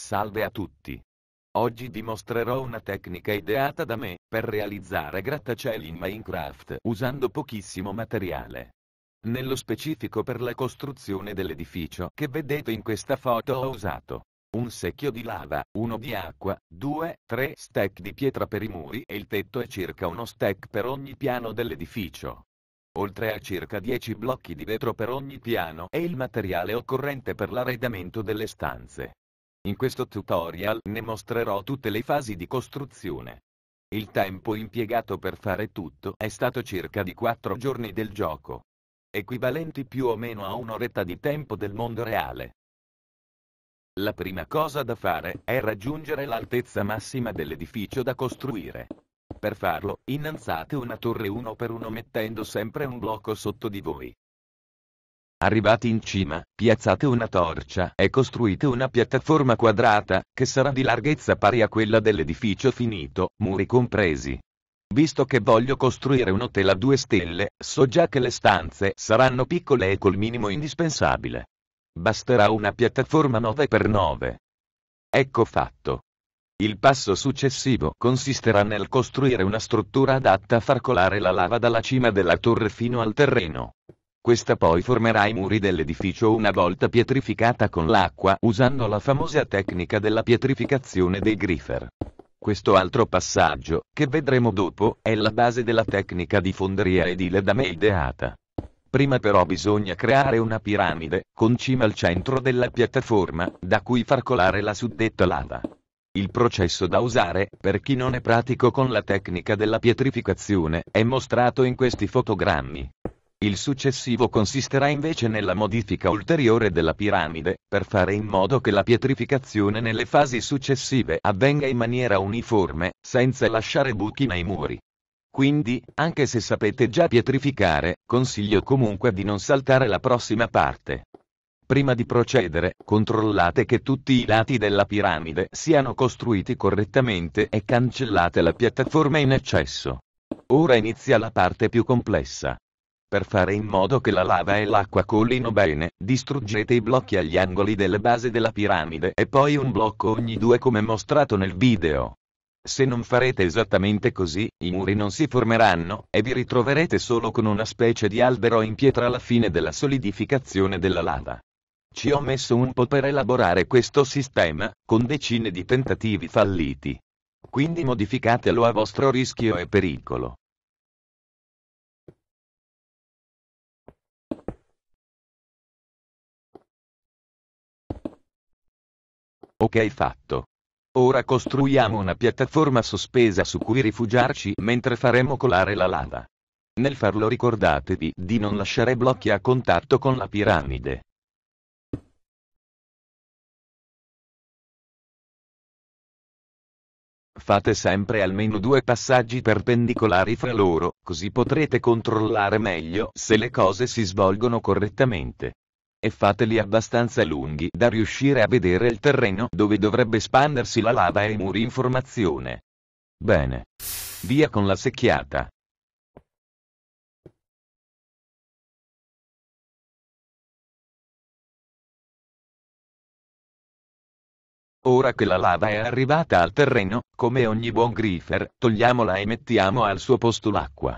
Salve a tutti. Oggi vi mostrerò una tecnica ideata da me, per realizzare grattacieli in Minecraft usando pochissimo materiale. Nello specifico per la costruzione dell'edificio che vedete in questa foto ho usato un secchio di lava, uno di acqua, due, tre stack di pietra per i muri e il tetto e circa uno stack per ogni piano dell'edificio. Oltre a circa 10 blocchi di vetro per ogni piano è il materiale occorrente per l'arredamento delle stanze. In questo tutorial ne mostrerò tutte le fasi di costruzione. Il tempo impiegato per fare tutto è stato circa di 4 giorni del gioco, equivalenti più o meno a un'oretta di tempo del mondo reale. La prima cosa da fare è raggiungere l'altezza massima dell'edificio da costruire. Per farlo, innalzate una torre uno per uno mettendo sempre un blocco sotto di voi. Arrivati in cima, piazzate una torcia e costruite una piattaforma quadrata, che sarà di larghezza pari a quella dell'edificio finito, muri compresi. Visto che voglio costruire un hotel a due stelle, so già che le stanze saranno piccole e col minimo indispensabile. Basterà una piattaforma 9x9. Ecco fatto. Il passo successivo consisterà nel costruire una struttura adatta a far colare la lava dalla cima della torre fino al terreno. Questa poi formerà i muri dell'edificio una volta pietrificata con l'acqua usando la famosa tecnica della pietrificazione dei grifer. Questo altro passaggio, che vedremo dopo, è la base della tecnica di fonderia edile da me ideata. Prima però bisogna creare una piramide, con cima al centro della piattaforma, da cui far colare la suddetta lava. Il processo da usare, per chi non è pratico con la tecnica della pietrificazione, è mostrato in questi fotogrammi. Il successivo consisterà invece nella modifica ulteriore della piramide, per fare in modo che la pietrificazione nelle fasi successive avvenga in maniera uniforme, senza lasciare buchi nei muri. Quindi, anche se sapete già pietrificare, consiglio comunque di non saltare la prossima parte. Prima di procedere, controllate che tutti i lati della piramide siano costruiti correttamente e cancellate la piattaforma in eccesso. Ora inizia la parte più complessa. Per fare in modo che la lava e l'acqua collino bene, distruggete i blocchi agli angoli delle base della piramide e poi un blocco ogni due come mostrato nel video. Se non farete esattamente così, i muri non si formeranno, e vi ritroverete solo con una specie di albero in pietra alla fine della solidificazione della lava. Ci ho messo un po' per elaborare questo sistema, con decine di tentativi falliti. Quindi modificatelo a vostro rischio e pericolo. Ok fatto. Ora costruiamo una piattaforma sospesa su cui rifugiarci mentre faremo colare la lava. Nel farlo ricordatevi di non lasciare blocchi a contatto con la piramide. Fate sempre almeno due passaggi perpendicolari fra loro, così potrete controllare meglio se le cose si svolgono correttamente e fateli abbastanza lunghi da riuscire a vedere il terreno dove dovrebbe espandersi la lava e i muri in formazione. Bene. Via con la secchiata. Ora che la lava è arrivata al terreno, come ogni buon grifer, togliamola e mettiamo al suo posto l'acqua.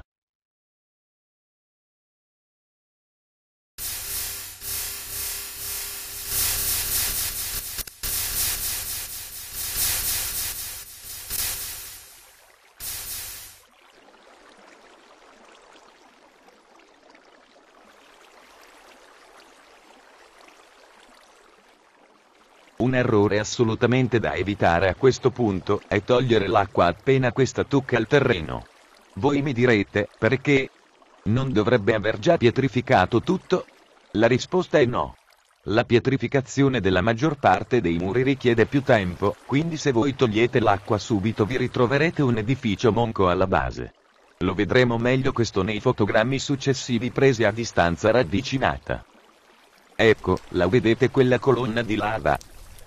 Un errore assolutamente da evitare a questo punto è togliere l'acqua appena questa tocca il terreno. Voi mi direte, perché? Non dovrebbe aver già pietrificato tutto? La risposta è no. La pietrificazione della maggior parte dei muri richiede più tempo, quindi se voi togliete l'acqua subito vi ritroverete un edificio monco alla base. Lo vedremo meglio questo nei fotogrammi successivi presi a distanza ravvicinata. Ecco, la vedete quella colonna di lava,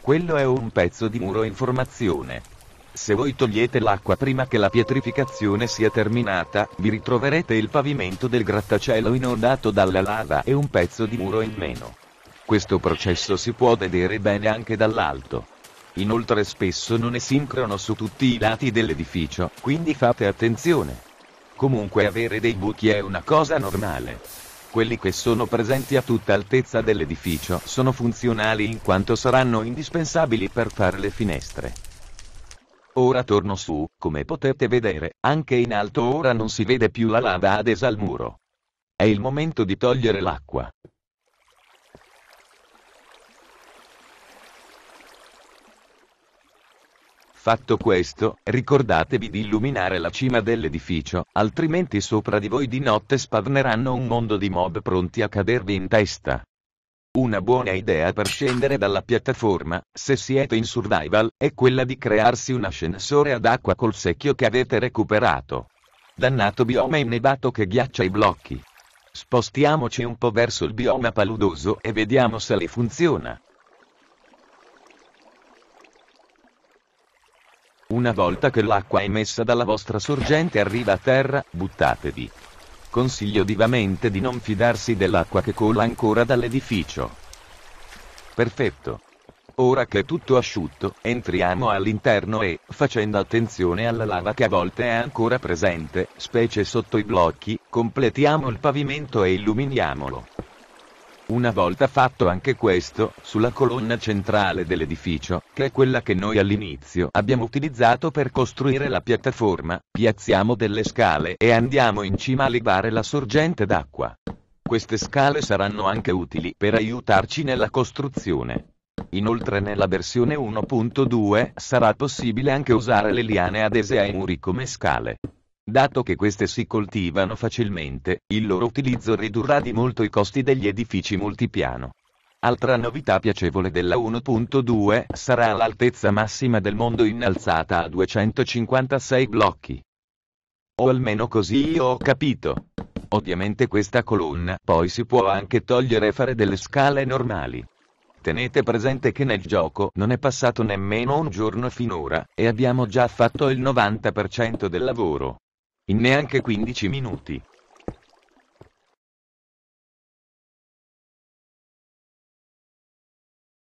quello è un pezzo di muro in formazione. Se voi togliete l'acqua prima che la pietrificazione sia terminata, vi ritroverete il pavimento del grattacielo inondato dalla lava e un pezzo di muro in meno. Questo processo si può vedere bene anche dall'alto. Inoltre spesso non è sincrono su tutti i lati dell'edificio, quindi fate attenzione. Comunque avere dei buchi è una cosa normale. Quelli che sono presenti a tutta altezza dell'edificio sono funzionali in quanto saranno indispensabili per fare le finestre. Ora torno su, come potete vedere, anche in alto ora non si vede più la lava adesa al muro. È il momento di togliere l'acqua. Fatto questo, ricordatevi di illuminare la cima dell'edificio, altrimenti sopra di voi di notte spavneranno un mondo di mob pronti a cadervi in testa. Una buona idea per scendere dalla piattaforma, se siete in survival, è quella di crearsi un ascensore ad acqua col secchio che avete recuperato. Dannato bioma innevato che ghiaccia i blocchi. Spostiamoci un po' verso il bioma paludoso e vediamo se le funziona. Una volta che l'acqua emessa dalla vostra sorgente arriva a terra, buttatevi. Consiglio vivamente di non fidarsi dell'acqua che cola ancora dall'edificio. Perfetto. Ora che è tutto asciutto, entriamo all'interno e, facendo attenzione alla lava che a volte è ancora presente, specie sotto i blocchi, completiamo il pavimento e illuminiamolo. Una volta fatto anche questo, sulla colonna centrale dell'edificio, che è quella che noi all'inizio abbiamo utilizzato per costruire la piattaforma, piazziamo delle scale e andiamo in cima a levare la sorgente d'acqua. Queste scale saranno anche utili per aiutarci nella costruzione. Inoltre nella versione 1.2 sarà possibile anche usare le liane adese ai muri come scale. Dato che queste si coltivano facilmente, il loro utilizzo ridurrà di molto i costi degli edifici multipiano. Altra novità piacevole della 1.2 sarà l'altezza massima del mondo innalzata a 256 blocchi. O almeno così io ho capito. Ovviamente questa colonna poi si può anche togliere e fare delle scale normali. Tenete presente che nel gioco non è passato nemmeno un giorno finora, e abbiamo già fatto il 90% del lavoro. In neanche 15 minuti.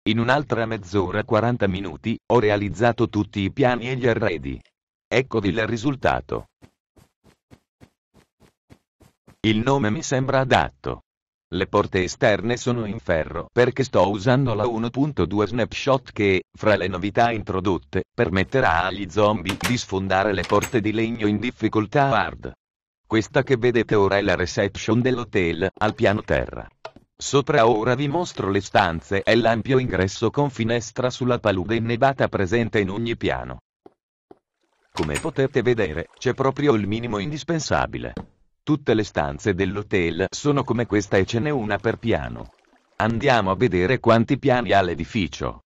In un'altra mezz'ora 40 minuti, ho realizzato tutti i piani e gli arredi. Eccovi il risultato. Il nome mi sembra adatto. Le porte esterne sono in ferro perché sto usando la 1.2 snapshot che, fra le novità introdotte, permetterà agli zombie di sfondare le porte di legno in difficoltà hard. Questa che vedete ora è la reception dell'hotel, al piano terra. Sopra ora vi mostro le stanze e l'ampio ingresso con finestra sulla palude innevata presente in ogni piano. Come potete vedere, c'è proprio il minimo indispensabile. Tutte le stanze dell'hotel sono come questa e ce n'è una per piano. Andiamo a vedere quanti piani ha l'edificio.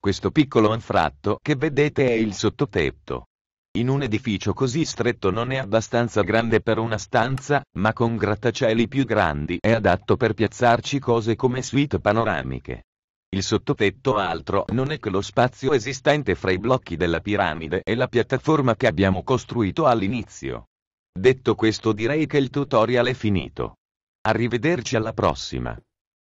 Questo piccolo anfratto che vedete è il sottotetto. In un edificio così stretto non è abbastanza grande per una stanza, ma con grattacieli più grandi è adatto per piazzarci cose come suite panoramiche. Il sottotetto altro non è che lo spazio esistente fra i blocchi della piramide e la piattaforma che abbiamo costruito all'inizio. Detto questo direi che il tutorial è finito. Arrivederci alla prossima.